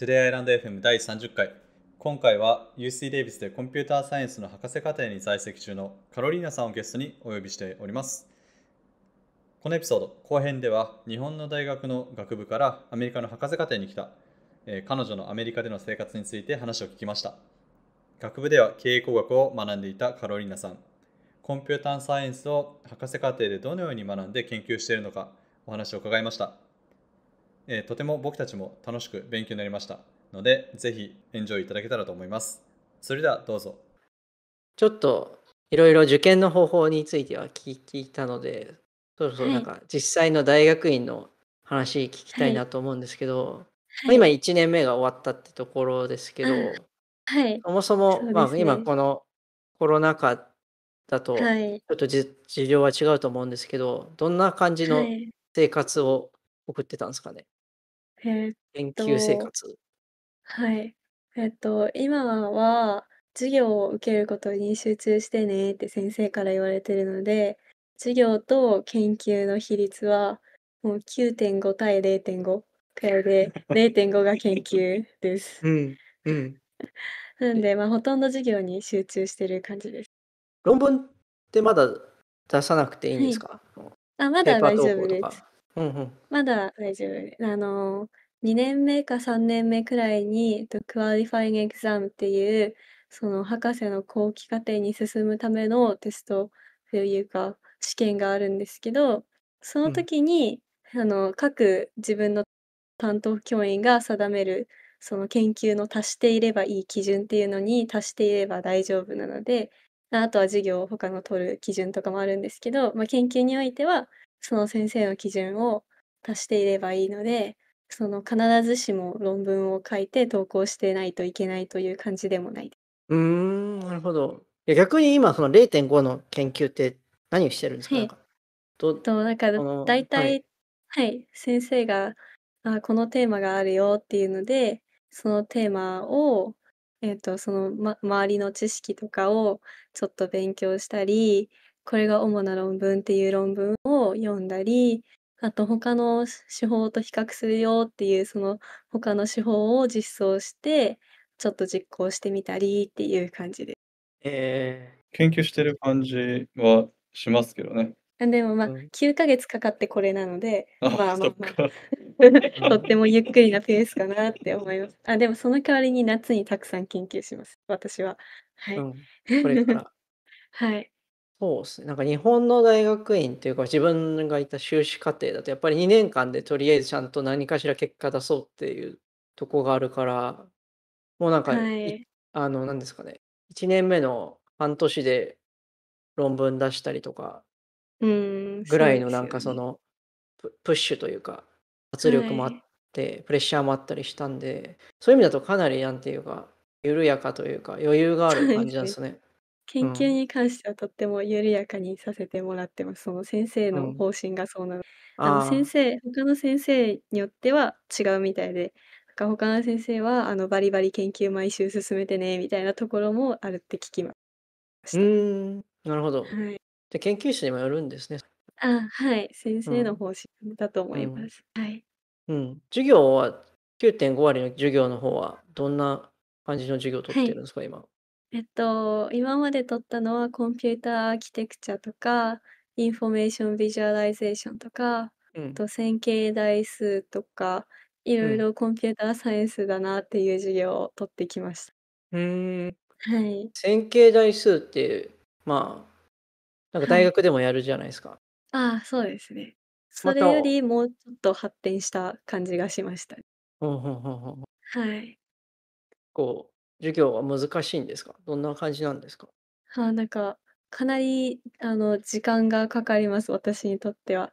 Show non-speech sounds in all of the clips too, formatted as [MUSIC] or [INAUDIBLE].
Today Island FM 第30回今回は UC デイビスでコンピューターサイエンスの博士課程に在籍中のカロリーナさんをゲストにお呼びしておりますこのエピソード後編では日本の大学の学部からアメリカの博士課程に来た、えー彼女のアメリカでの生活について話を聞きました学部では経営工学を学んでいたカロリーナさんコンピューターサイエンスを博士課程でどのように学んで研究しているのかお話を伺いましたえー、とても僕たちも楽しく勉強になりましたので、ぜひエンジョイいただけたらと思います。それではどうぞ。ちょっといろいろ受験の方法については聞いたので、そろそろなんか実際の大学院の話聞きたいなと思うんですけど、はい、今1年目が終わったってところですけど、はい、そもそも、ね、まあ、今このコロナ禍だとちょっと事情は違うと思うんですけど、どんな感じの生活を送ってたんですかねえ研究生活。はい。えっと、今は授業を受けることに集中してねって先生から言われてるので、授業と研究の比率はもう9.5対0.5くらいで、0.5 [LAUGHS] が研究です。うん、うん。[LAUGHS] なんで、まあ、ほとんど授業に集中してる感じです。論文ってまだ出さなくていいんですい。かあ、まだ大丈夫でか。す。まだ大丈夫。あの、2年目か3年目くらいに、クワリファイ f ン・エクザ e っていう、その博士の後期課程に進むためのテストというか、試験があるんですけど、その時に、あの、各自分の担当教員が定める、その研究の足していればいい基準っていうのに達していれば大丈夫なので、ああとは授業を他の取る基準とかもあるんですけど、まあ、研究においてはその先生の基準を達していればいいのでその必ずしも論文を書いて投稿してないといけないという感じでもないです。うーんなるほど。逆に今その0.5の研究って何をしてるんですか,、かか大体、はい、はい、先生があこのテーマがあるよっていうのでそのテーマを、えーと、とその、ま、周りの知識とかをちょっと勉強したりこれが主な論文っていう論文を読んだりあと他の手法と比較するよっていうその他の手法を実装してちょっと実行してみたりっていう感じです。えー、研究してる感じはしますけどね。でもまあ、9ヶ月かかってこれなので、まあまあ、まあ、[LAUGHS] [LAUGHS] とってもゆっくりなペースかなって思います。あでもその代わりに夏にたくさん研究します、私は。はい。うん、これから。[LAUGHS] はい。そうですね。なんか日本の大学院っていうか、自分がいた修士課程だと、やっぱり2年間でとりあえずちゃんと何かしら結果出そうっていうとこがあるから、もうなんか、はいあの、何ですかね、1年目の半年で論文出したりとかぐらいのなんかその、プッシュというか、圧力もあって、プレッシャーもあったりしたんで、そういう意味だとかなりなんていうか、緩やかというか、余裕がある感じなんすでね。すね。研究に関してはとっても緩やかにさせてもらってます。その先生の方針がそうなの。あの先生他の先生によっては違うみたいで、なんか他の先生はあのバリバリ研究毎週進めてねみたいなところもあるって聞きまあ。しうた。ーん。なるほど。はい。じゃ研究室にもよるんですね。あ、はい、先生の方針だと思います。はい。うん。授業は9.5割の授業の方はどんな感じの授業をとってるんですか、今。えっと、今まで取ったのはコンピューターアーキテクチャとか、インフォメーションビジュアライゼーションとか、うあん。と線形代数とか、いろいろコンピューターサイエンスだなっていう授業を取ってきました。うん。はい。線形代数って、まあ、なんか大学でもやるじゃないですか。ああ、そうですね。それよりもうちょっと発展した感じがしました。はい。こう授業は難しいんですか？どんな感じなんですか？はあ、なんか、かなり、あの、時間がかかります、私にとっては。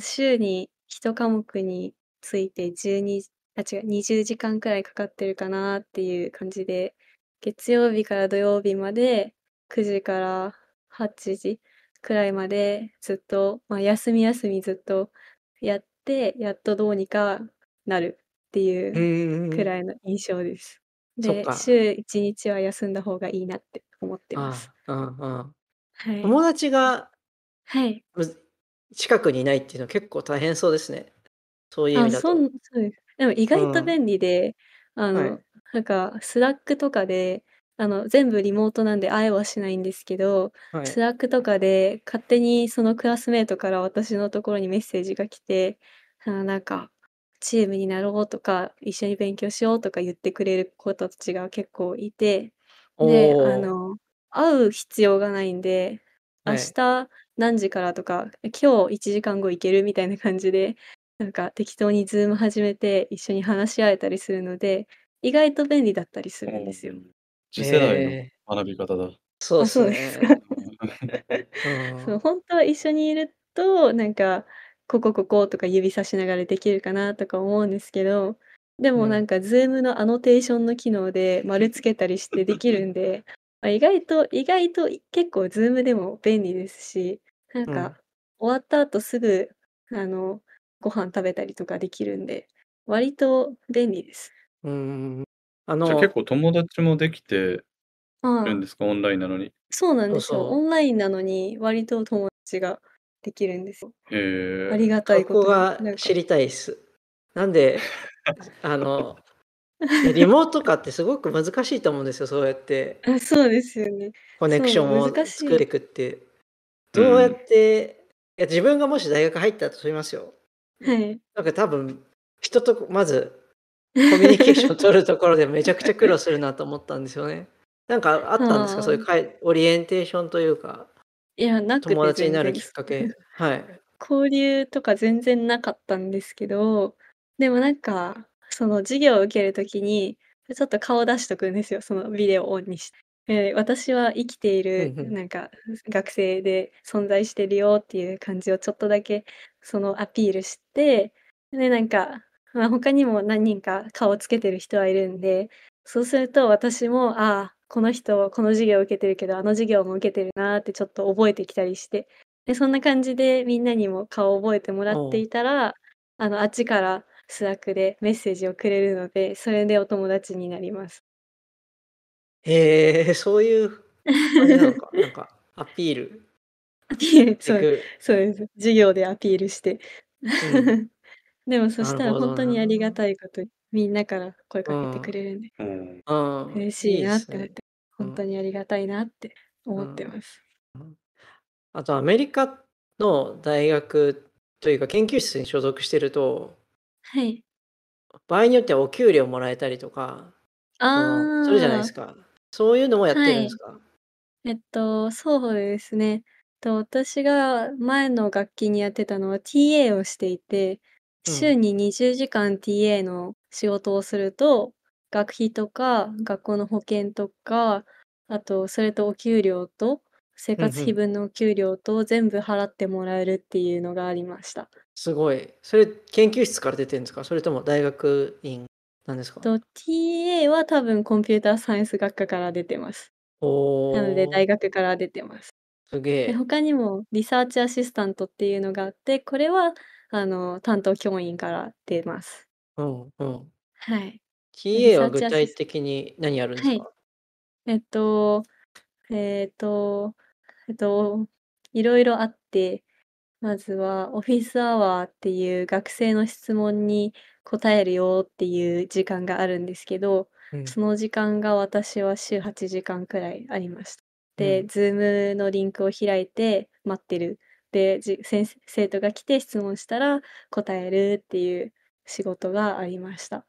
週に1科目について12あ、違う、20時間くらいかかってるかなっていう感じで、月曜日から土曜日まで、9時から8時くらいまでずっと、ま、休み休みずっとやって、やっとどうにかなるっていうくらいの印象です。で、週1日は休んだ方がいいなって思ってます。友達がはい。近くにいないっていうのは結構大変そうですね。そういう意味だと。んそうです。でも意外と便利で、あはい。の、なんか s l a c とかで、あの、全部リモートなんで会えはしないんですけど、はい。s l a c とかで勝手にそのクラスメートから私のところにメッセージが来て、あなんかチームになろうとか一緒に勉強しようとか言ってくれる子たちが結構いてであの会う必要がないんで明日何時からとか今日1時間後行けるみたいな感じでなんか適当にズーム始めて一緒に話し合えたりするので意外と便利だったりするんですよ。次世代の学び方だ。そうですそうですか。[LAUGHS] そう、本当は一緒にいると、なんか、こここことか指さしながらできるかなとか思うんですけどでもなんかズームのアノテーションの機能で丸つけたりしてできるんで、[LAUGHS] まあ、意外と意外と結構ズームでも便利ですしなんか終わった後すぐあのご飯食べたりとかできるんで割と便利です。うんあのじゃあ結構友達もできてるんですかオンラインなのに。そうなんですよ。オンラインなのに割と友達ができるんですよ。ありがたいこと。こが知りたいです。なんで、[LAUGHS] あの、リモート化ってすごく難しいと思うんですよ、そうやって。あそうですよね。コネクションを作っていくって。どうやって、うん、いや自分がもし大学入ったとしますよ。はい。なんか多分、人とまずコミュニケーション取るところでめちゃくちゃ苦労するなと思ったんですよね。なんかあったんですか [LAUGHS] そういうオリエンテーションというか。いや、なくて友達になるきっかけ。はい。交流とか全然なかったんですけど、でもなんか、その授業を受ける時に、ちょっと顔出しとくんですよ、そのビデオオンにして。えー、私は生きているなんか学生で存在してるよっていう感じをちょっとだけそのアピールしてでなんか、まあ、他にも何人か顔つけてる人はいるんでそうすると私もああこの人はこの授業を受けてるけどあの授業も受けてるなってちょっと覚えてきたりしてでそんな感じでみんなにも顔を覚えてもらっていたらあのあっちからスラックでメッセージをくれるのでそれでお友達になります。へえそういう感じなのか [LAUGHS] なんかアピール。アピールそうそうです授業でアピールして。うん、[LAUGHS] でもそしたら本当にありがたいことにみんなから声かけてくれるんで、うん、嬉しいなって思って、本当にありがたいなって思ってます。あとアメリカの大学というか研究室に所属してると、はい、場合によってはお給料もらえたりとかあそれじゃないですか。そういうのもやってるんですか、はい、えっとそうですね。と私が前の楽器にやってたのは TA をしていて週に20時間 TA の仕事をすると、学費とか、学校の保険とか、あと、それとお給料と、生活費分のお給料と全部払ってもらえるっていうのがありました。すごい。それ、研究室から出てるんですかそれとも大学院なんですかと、TA は多分コンピューターサイエンス学科から出てます。なので、大学から出てます。すげえ。他にもリサーチアシスタントっていうのがあって、これは、あの、担当教員から出ます。うんうん。はい。TA は具体的に何やるんですはい。か？えっと、えっと、えっと、いろいろあって、まずはオフィスアワーっていう学生の質問に答えるよっていう時間があるんですけど、うん。その時間が私は週8時間くらいありました。うで、ん。Zoom のリンクを開いて待ってる。で、じ先生生徒が来て質問したら答えるっていう仕事がありました。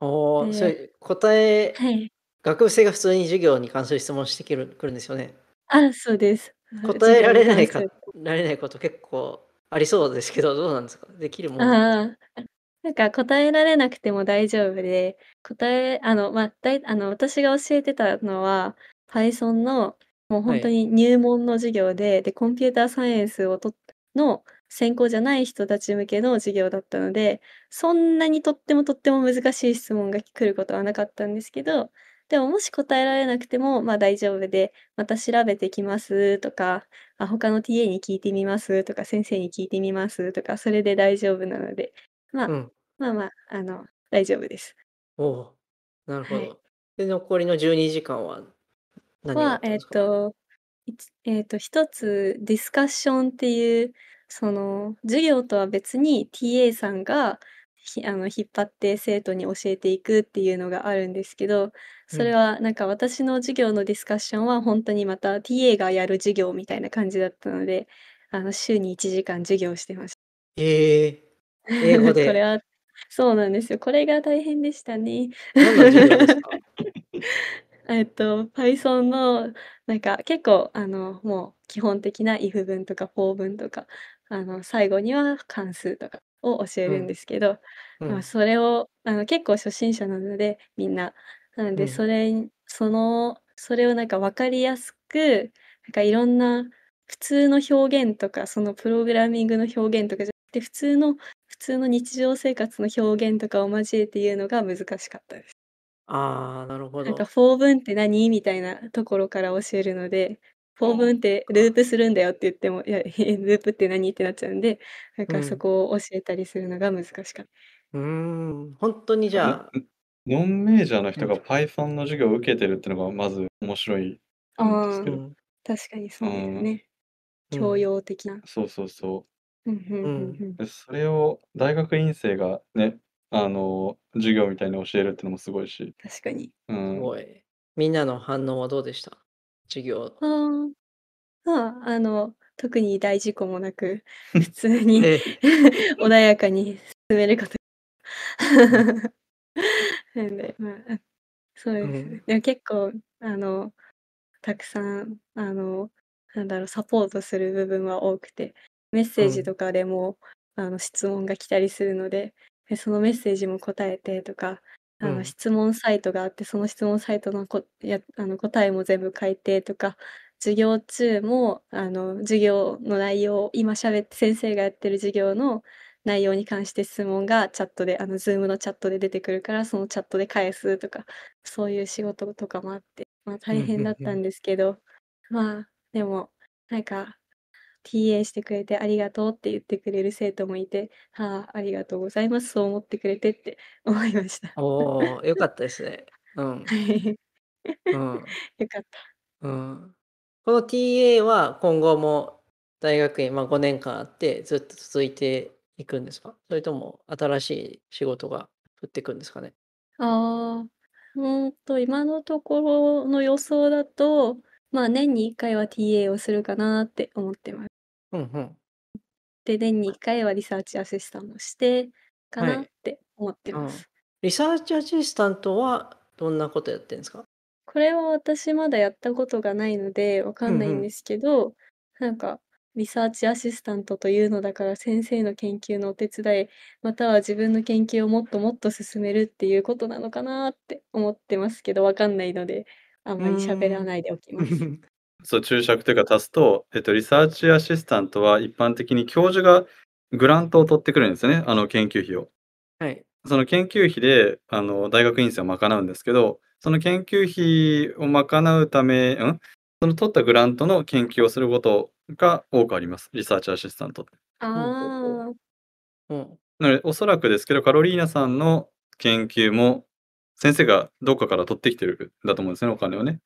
おお、それ答え、はい。学部生が普通に授業に関する質問してくるくるんですよね。あ、そうです。答えられないか、られないこと結構ありそうですけど、どうなんですかできるもんなんかあなんか答えられなくても大丈夫で、答え、あの、まあ、だい、あの、私が教えてたのは、Python の、もう本当に入門の授業で、で、コンピューターサイエンスをとの専攻じゃない人たち向けの授業だったので、そんなにとってもとっても難しい質問が来ることはなかったんですけど、でももし答えられなくても、まあ大丈夫で、また調べてきますとか、あ他の TA に聞いてみますとか、先生に聞いてみますとか、それで大丈夫なので、まあ、うん。まあまあ、あの、大丈夫です。おお、なるほはい。で、残りの12時間は何があったんですかと、いえっと、一つディスカッションっていうその授業とは別に TA さんがひあの引っ張って生徒に教えていくっていうのがあるんですけどそれはなんか私の授業のディスカッションは本当にまた TA がやる授業みたいな感じだったのであの週に1時間授業してました。ええ、英語 [LAUGHS] これはそうなんですよ。これが大変でしたね。[LAUGHS] えっと、Python の、なんか結構、あの、もう基本的な if 文とか for 文とかあの最後には関数とかを教えるんですけど、うん、まあ、それをあの結構初心者なのでみんななのでそれ、うん、そのそれをなんか分かりやすくなんかいろんな普通の表現とかそのプログラミングの表現とかじゃなくて普通の普通の日常生活の表現とかを交えて言うのが難しかったです。あーなるほど。なんか法文って何みたいなところから教えるので法文ってループするんだよって言っても、いや、ループって何ってなっちゃうんで、なんかそこを教えたりするのが難しかった。うん、ほんとにじゃあノンメジャーの人が Python の授業を受けてるってのがまず面白いんですけど。うん確かにそうですね。教養的な。そうそうそう。うんそれを大学院生がね、あの、授業みたいに教えるってのもすごいし、確かに。うすごい。みんなの反応はどうでした？授業。ああ。あ、の、特に大事故もなく、普通にええ、[LAUGHS] 穏やかに進めること。[LAUGHS] なんで、まあ、そうですね。でも結構、あの、たくさん、あの、なんだろう、サポートする部分は多くて、メッセージとかでも、あの質問が来たりするので、でそのメッセージも答えてとか、あの質問サイトがあって、その質問サイトのこやあの答えも全部書いてとか、授業中もあの授業の内容、今喋って先生がやってる授業の内容に関して質問がチャットで、あの Zoom のチャットで出てくるから、そのチャットで返すとか、そういう仕事とかもあって、まあ大変だったんんですけど、まあでも、なんか TA してくれてありがとうって言ってくれる生徒もいて、はあ、ありがとうございます、そう思ってくれてって思いました。おお、[LAUGHS] よかったですね。うん。はい。うん。[LAUGHS] よかった。うん。この TA は今後も大学院、まあ、5年間あってずっと続いていくんですかそれとも新しい仕事が降ってくんですかねああ、うんと、今のところの予想だと、まあ、年に1回は TA をするかなって思ってます。うんうん。で、年に1回はリサーチアシスタントしてかなって思ってうまん。す。リサーチアシスタントはどんなことやってるんですか？これは私まだやったことがないので、わかんないんですけど、なんか、リサーチアシスタントというのだから、先生の研究のお手伝い、または自分の研究をもっともっと進めるっていうことなのかなって思ってますけど、わかんないので。あまり喋らないでおきます。[LAUGHS] そう、注釈というか足すと、えっと、リサーチアシスタントは一般的に教授がグラントを取ってくるんですよね、あの研究費を。はい。その研究費であの大学院生を賄うんですけど、その研究費を賄うため、うんその取ったグラントの研究をすることが多くあります、リサーチアシスタントって。ああ。なので、おそらくですけど、カロリーナさんの研究も先生がどっかから取ってきてるんだと思うんですね、お金をね。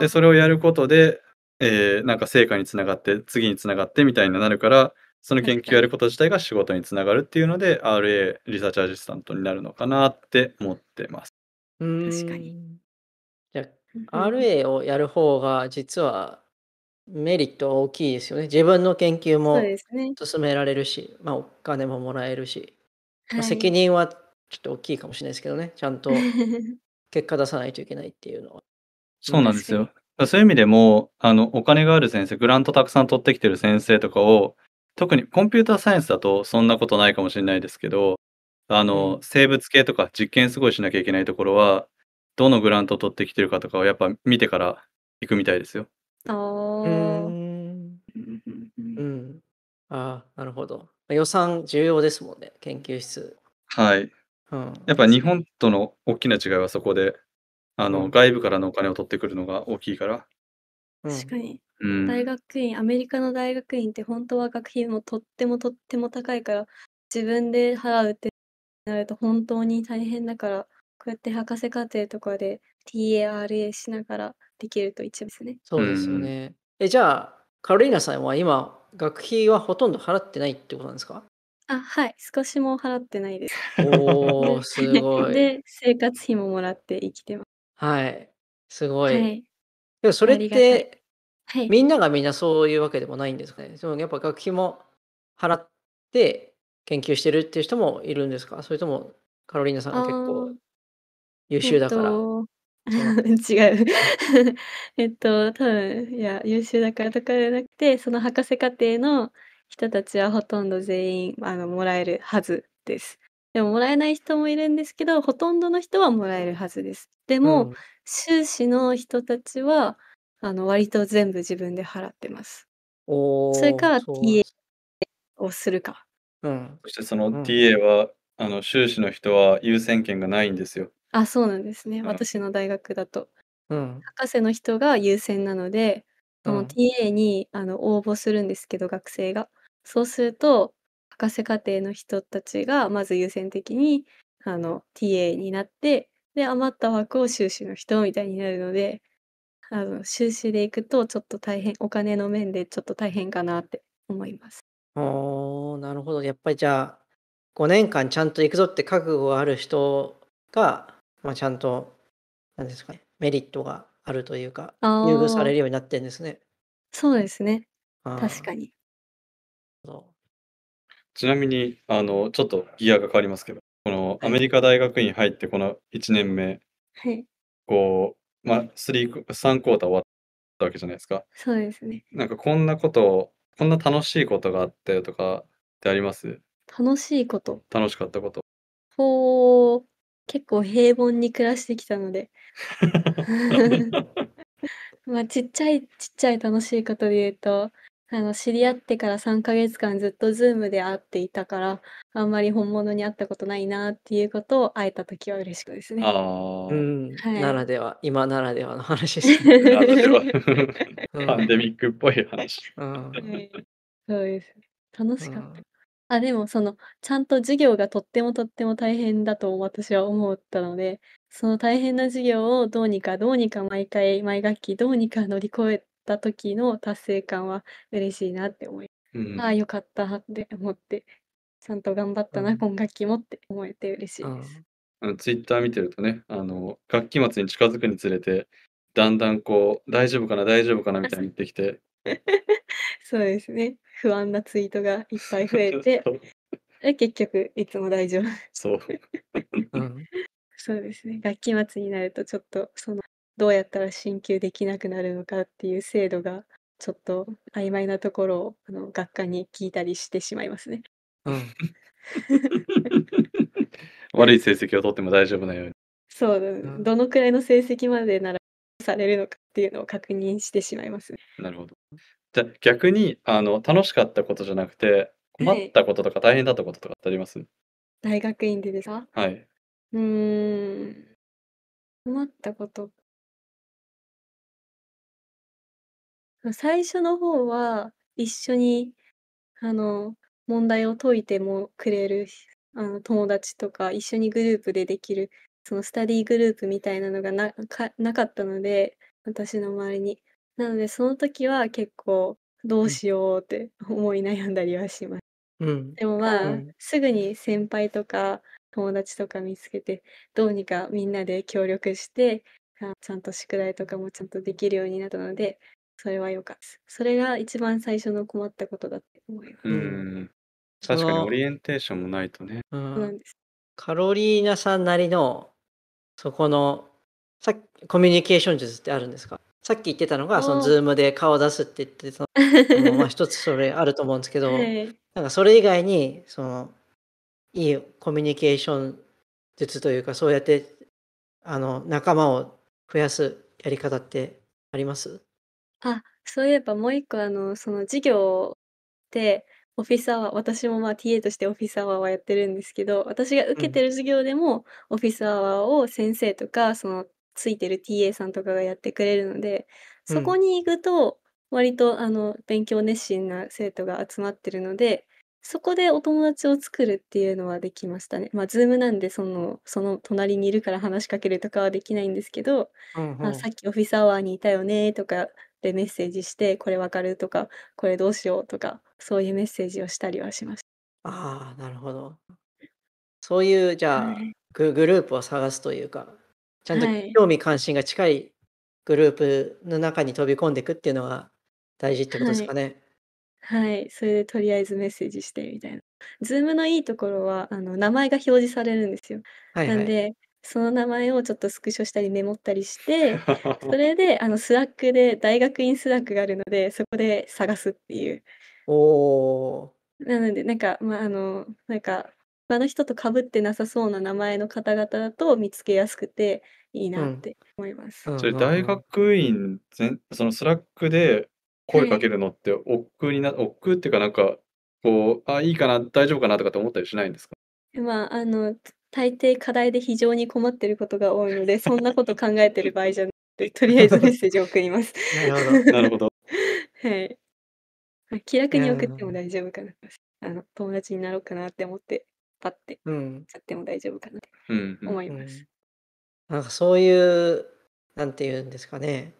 で、それをやることで、えー、なんか成果につながって、次につながってみたいになるから、その研究やること自体が仕事につながるっていうので、RA、リサーチアシスタントになるのかなって思ってます。確かに。じゃあ、RA をやる方が実はメリット大きいですよね。自分の研究も進められるし、ね、まあ、お金ももらえるし、まあ、責任はちょっと大きいかもしれないですけどね、ちゃんと [LAUGHS] 結果出さないといけないっていうのは。そうなんですよ。そういう意味でも、あの、お金がある先生、グラントたくさん取ってきてる先生とかを、特にコンピューターサイエンスだとそんなことないかもしれないですけど、あの、生物系とか実験すごいしなきゃいけないところは、どのグラントを取ってきてるかとかをやっぱ見てから行くみたいですよ。ああ。うん、ああ、なるほど。予算重要ですもんね、研究室。はい。うん、やっぱ日本との大きな違いはそこで、あの、うん、外部からのお金を取ってくるのが大きいから。確かに、うん、大学院、アメリカの大学院って本当は学費もとってもとっても高いから、自分で払うってなると本当に大変だから、こうやって博士課程とかで TARA しながらできると一番ですね。そうですよね。え、じゃあ、カロリーナさんは今、学費はほとんど払ってないってことなんですかあ、はい、少しも払ってないです。おお、[LAUGHS] すごい。で、生活費ももらって生きてます。はい、すごい。はい、でもそれって、はい、みんながみんなそういうわけでもないんですかね。でもやっぱ学費も払って研究してるっていう人もいるんですかそれともカロリーナさんが結構優秀だから。違うえっと [LAUGHS] [LAUGHS] 多分いや優秀だからとかじゃなくてその博士課程の人たちはほとんど全員あのもらえるはずです。でももらえない人もいるんですけど、ほとんどの人はもらえるはずです。でも、うん、修士の人たちはあの割と全部自分で払ってます。それか TA をするか。うん、そしてその TA は、うん、あの修士の人は優先権がないんですよ。あ、そうなんですね。うん、私の大学だと。うん、博士の人が優先なので、その TA に、あの応募するんですけど、学生が。そうすると博士課程の人たちがまず優先的にあの TA になってで余った枠を収支の人みたいになるのであの収支でいくとちょっと大変お金の面でちょっと大変かなって思います。おーなるほどやっぱりじゃあ5年間ちゃんと行くぞって覚悟がある人が、まあ、ちゃんと何ですかねメリットがあるというか優遇されるようになってるんですね。そうですね確かに。ど。ちなみに、あの、ちょっとギアが変わりますけど、このアメリカ大学院入ってこの1年目、はい。こう、まあ、3、クォーター終わったわけじゃないですか。そうですね。なんかこんなことこんな楽しいことがあったよとかってあります楽しいこと。楽しかったこと。ほう、結構平凡に暮らしてきたので。[LAUGHS] [LAUGHS] まあ、ちっちゃい、ちっちゃい楽しいことで言うと、あの、知り合ってから3ヶ月間ずっと Zoom で会っていたから、あんまり本物に会ったことないなっていうことを会えた時は嬉しくですね。あうん、はならでは、今ならではの話ですね。パンデミックっぽい話。うん、はそうです。楽しかった。ん、あ、でもその、ちゃんと授業がとってもとっても大変だと私は思ったので、その大変な授業をどうにかどうにか毎回毎学期どうにか乗り越えった時の達成感は嬉しいなって思い、うん、ああよかったって思ってちゃんと頑張ったな、うん、今学期もって思えて嬉しいです。あのツイッター見てるとねあの学期末に近づくにつれてだんだんこう大丈夫かな大丈夫かなみたいに言ってきて [LAUGHS] そうですね不安なツイートがいっぱい増えて [LAUGHS] 結局いつも大丈夫そう、[LAUGHS] そうですね学期末になるとちょっとそのどうやったら進級できなくなるのかっていう制度がちょっと曖昧なところをあの学科に聞いたりしてしまいますね。うん、[LAUGHS] 悪い成績を取っても大丈夫なように。そう、うん、どのくらいの成績までならされるのかっていうのを確認してしまいますね。なるほど。じゃあ逆にあの楽しかったことじゃなくて困ったこととか大変だったこととかってあります、大学院でですかはい。うん。困ったこと最初の方は、一緒に、あの、問題を解いてもくれる、あの、友達とか、一緒にグループでできる、そのスタディグループみたいなのがなかなかったので、私の周りに。なので、その時は結構どうしようって [LAUGHS] 思い悩んだりはします。うん。でも、まあ、ん。すぐに先輩とか友達とか見つけて、どうにかみんなで協力して、ちゃんと宿題とかもちゃんとできるようになったのでそれはよかったす。それが一番最初の困ったことだって思います。うん。確かにオリエンテーションもないとね。うそうなんです。カロリーナさんなりの、そこの、さっき、コミュニケーション術ってあるんですかさっき言ってたのが、その、ズームで顔を出すって言ってたの [LAUGHS] まあ、一つそれあると思うんですけど、なんかそれ以外に、その、いいコミュニケーション術というか、そうやって、あの、仲間を増やすやり方ってありますあ、そういえばもう一個、あの、その授業で、オフィスアワー私も、まあ、TA としてオフィスアワーはやってるんですけど、私が受けてる授業でもオフィスアワーを先生とか、そのついてる TA さんとかがやってくれるので、そこに行くと割と、あの、勉強熱心な生徒が集まってるので、そこでお友達を作るっていうのはできましたね。まあ、Zoom なんで、そのその隣にいるから話しかけるとかはできないんですけど、うんうあ、さっきオフィスアワーにいたよねとかでメッセージしてこれわかるとかこれどうしようとかそういうメッセージをしたりはしましたああ、なるほど。そういう、じゃあ、はい。ググループを探すというか、ちゃんと興味関心が近いグループの中に飛び込んでいくっていうのが大事ってことですかね。はい、それでとりあえずメッセージしてみたいな。Zoom のいいところは、あの、名前が表示されるんですよ。はいなはんい。でその名前をちょっとスクショしたりメモったりして、[LAUGHS] それであのスラックで大学院スラックがあるので、そこで探すっていう。おー。なので、なんか、まあ、あの、なんか、他の人と被ってなさそうな名前の方々だと見つけやすくていいなって思います。うん、それ大学院全、そのスラックで声かけるのって億劫にな、億、劫、っていうかなんか、こう、あ、いいかな、大丈夫かなとかって思ったりしないんですかまあ、あの、大抵課題で非常に困ってることが多いので、[LAUGHS] そんなこと考えてる場合じゃなくて、とりあえずメッセージを送ります。なるほど。[LAUGHS] はい。気楽に送っても大丈夫かな。あの友達になろうかなって思って、パッてうん。買っても大丈夫かなって思います。うん、なんかそういう、なんていうんですかね、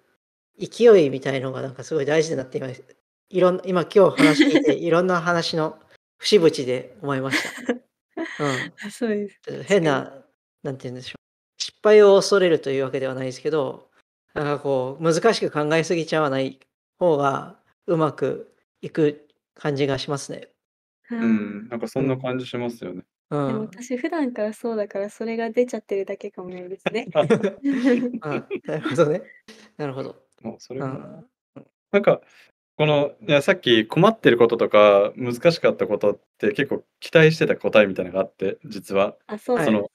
勢いみたいのがなんかすごい大事になっています。いろん今今日話聞いて [LAUGHS] いろんな話の節々で思いました。ん、[LAUGHS] そうです。変な、なんて言うんでしょう。失敗を恐れるというわけではないですけど、なんかこう、難しく考えすぎちゃわない方がうまくいく感じがしますね。うん、なんかそんな感じしますよね。うん、でも私普段からそうだからそれが出ちゃってるだけかもないですね。[LAUGHS] [LAUGHS] あなるほどね。なるほど。もうそれうん、なんかこのいやさっき困ってることとか難しかったことって結構期待してた答えみたいなのがあって実はあ、そうその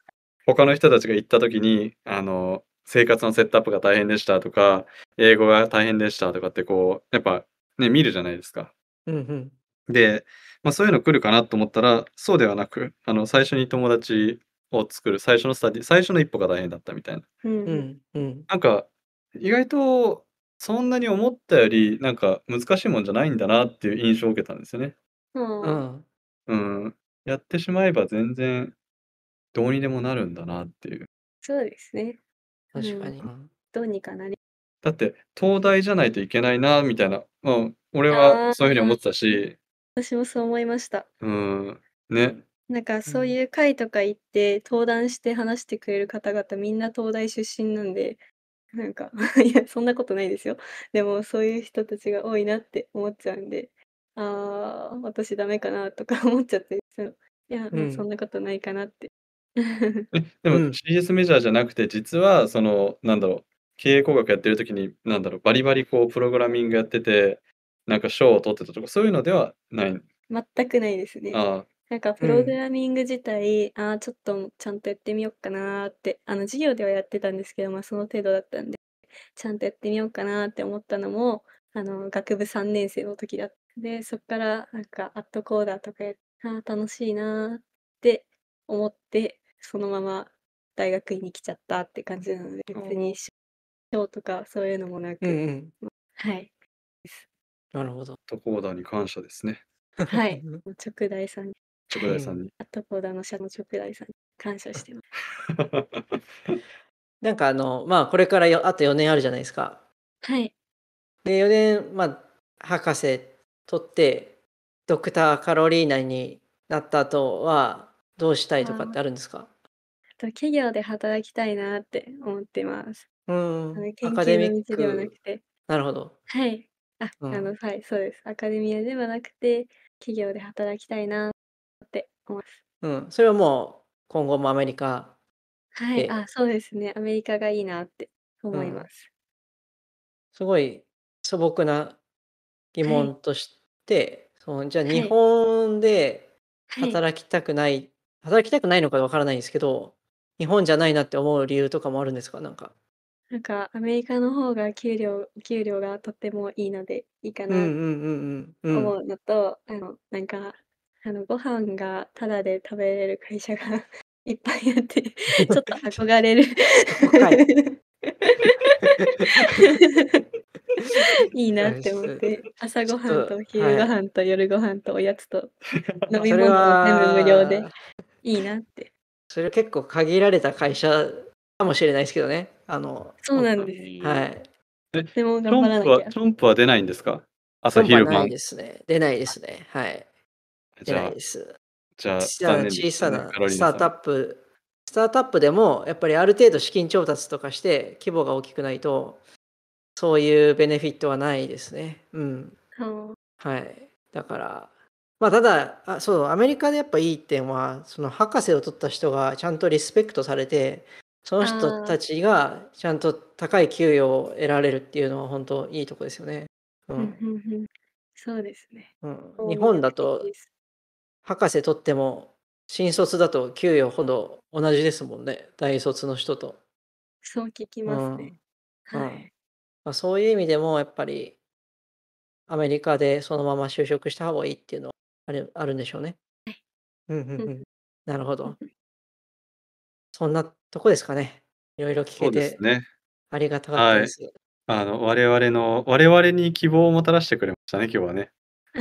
他の人たちが行った時にあの生活のセットアップが大変でしたとか英語が大変でしたとかってこうやっぱね見るじゃないですか。うんうんで、まあ、そういうの来るかなと思ったらそうではなくあの最初に友達を作る最初のスタディ最初の一歩が大変だったみたいな。うんうんうん、なんか意外とそんなに思ったより、なんか難しいもんじゃないんだなっていう印象を受けたんですよね。うん。うん。やってしまえば全然どうにでもなるんだなっていう。そうですね。確かに。うん。どうにかなりだって、東大じゃないといけないなみたいな、まあ、俺はそういうふうに思ってたし。私もそう思いました。うん、ね。なんかそういう会とか行って、登壇して話してくれる方々みんな東大出身なんでなんか [LAUGHS] いや、そんなことないですよ。でも、そういう人たちが多いなって思っちゃうんで、ああ、私ダメかなとか [LAUGHS] 思っちゃってるんでいや、うまそんなことないかなって。でも CS メジャーじゃなくて、実はその、なんだろう、経営工学やってる時に、なんだろう、バリバリこう、プログラミングやってて、なんか賞を取ってたとか、そういうのではない。全くないですね。ああ。なんかプログラミング自体、ああ、ちょっとちゃんとやってみようかなって、あの授業ではやってたんですけど、まあその程度だったんで、ちゃんとやってみようかなって思ったのも、あの学部3年生の時だったで、そっからなんかアットコーダーとかやああ、楽しいなって思って、そのまま大学院に来ちゃったって感じなので、別にあ。しとかそういうのもなく、はい。なるほど。トコーダーに感謝ですね。はい。も [LAUGHS] う直大さんチョコはダイさんに。あと、講談の社の直ョさんに感謝してます。[LAUGHS] なんかあの、まあ、これからよあと4年あるじゃないですか。はい。で、4年、まあ、博士取って、ドクターカロリーナになった後は、どうしたいとかってあるんですかと企業で働きたいなって思ってます。うん。アカデミックではなくて。なるほど。はい。あ、うん、あの、はい、そうです。アカデミアではなくて、企業で働きたいなって思います。うん、それはもう今後もアメリカはい、あ、そうですね。アメリカがいいなって思います。すごい素朴な疑問として、そのじゃあ日本で働きたくない、働きたくないのかわからないんですけど、日本じゃないなって思う理由とかもあるんですか？なんか。なんかアメリカの方が給料給料がとってもいいのでいいかなと思うのと、あの、なんかあのご飯がタダで食べれる会社が [LAUGHS] いっぱいあって [LAUGHS] ちょっと憧れるい。いなって思って、[LAUGHS] 朝ごはんと昼ごはんと夜ごはんとおやつと飲み物も全部無料でいいなって。それ結構限られた会社かもしれないですけどね。あのそうなんです。はい。でも頑張らなきゃ。トンプは出ないんですか朝昼晩。出ないですね。出ないですね。はい。じゃあ、じゃあ小さなスタートアップ、スタートアップでも、やっぱりある程度資金調達とかして、規模が大きくないと、そういうベネフィットはないですね。うん。はい。だから、まあ、ただあ、そう、アメリカでやっぱいい点は、その博士を取った人がちゃんとリスペクトされて、その人たちがちゃんと高い給与を得られるっていうのは本当いいとこですよね。うん、そうですね、うん。日本だと博士とっても新卒だと給与ほど同じですもんね大卒の人と。そう聞きますね。うん、はい。まあ、そういう意味でもやっぱりアメリカでそのまま就職した方がいいっていうのはあるあるんでしょうね。はい。うんうんなるほど。そんなとこですかね。いろいろ聞そけうですてね。ありがたかったはでい。す。あの、我々の、我々に希望をもたらしてくれましたね、今日はね。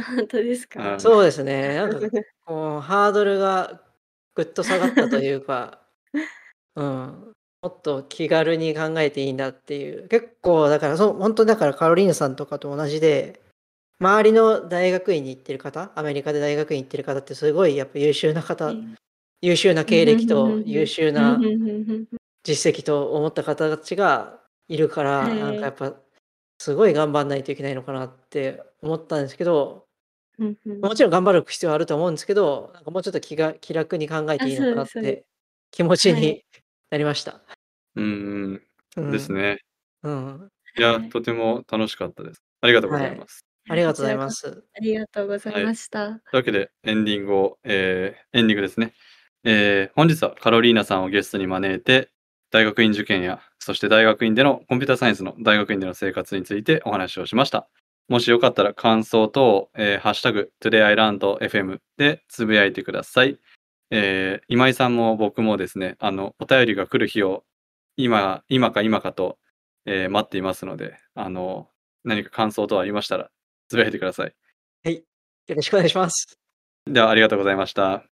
本当ですか。そうですね。なんか [LAUGHS] こうハードルがぐっと下がったというか、[LAUGHS] うん、もっと気軽に考えていいんだっていう。結構だからそう本当だからカロリーヌさんとかと同じで、周りの大学院に行ってる方、アメリカで大学院行ってる方ってすごいやっぱ優秀な方、優秀な経歴と優秀な実績と思った方たちがいるから、なんかやっぱすごい頑張んないといけないのかなって思ったんですけど、うんうん、もちろん頑張る必要あると思うんですけどなんかもうちょっと気が気楽に考えていいのかなって気持ちになりました。うん、うん、ですね。うん、いや、とても楽しかったです。ありがとうございます。はい、ありがとうございます。ありがとうございました。はい、というわけで、エンディングを、えー、エンディングですね。えー、本日はカロリーナさんをゲストに招いて、大学院受験や、そして大学院でのコンピュータサイエンスの大学院での生活についてお話をしました。もしよかったら感想等を、えー、ハッシュタグ、トゥ d a y i s l a f m でつぶやいてください。えー、今井さんも僕もですね、あの、お便りが来る日を今、今か今かと、えー、待っていますので、あの、何か感想等ありましたら、つぶやいてください。はい。よろしくお願いします。では、ありがとうございました。